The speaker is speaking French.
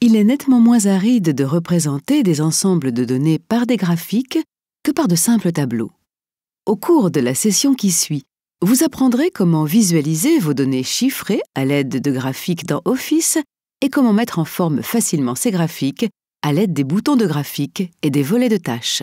il est nettement moins aride de représenter des ensembles de données par des graphiques que par de simples tableaux. Au cours de la session qui suit, vous apprendrez comment visualiser vos données chiffrées à l'aide de graphiques dans Office et comment mettre en forme facilement ces graphiques à l'aide des boutons de graphique et des volets de tâches.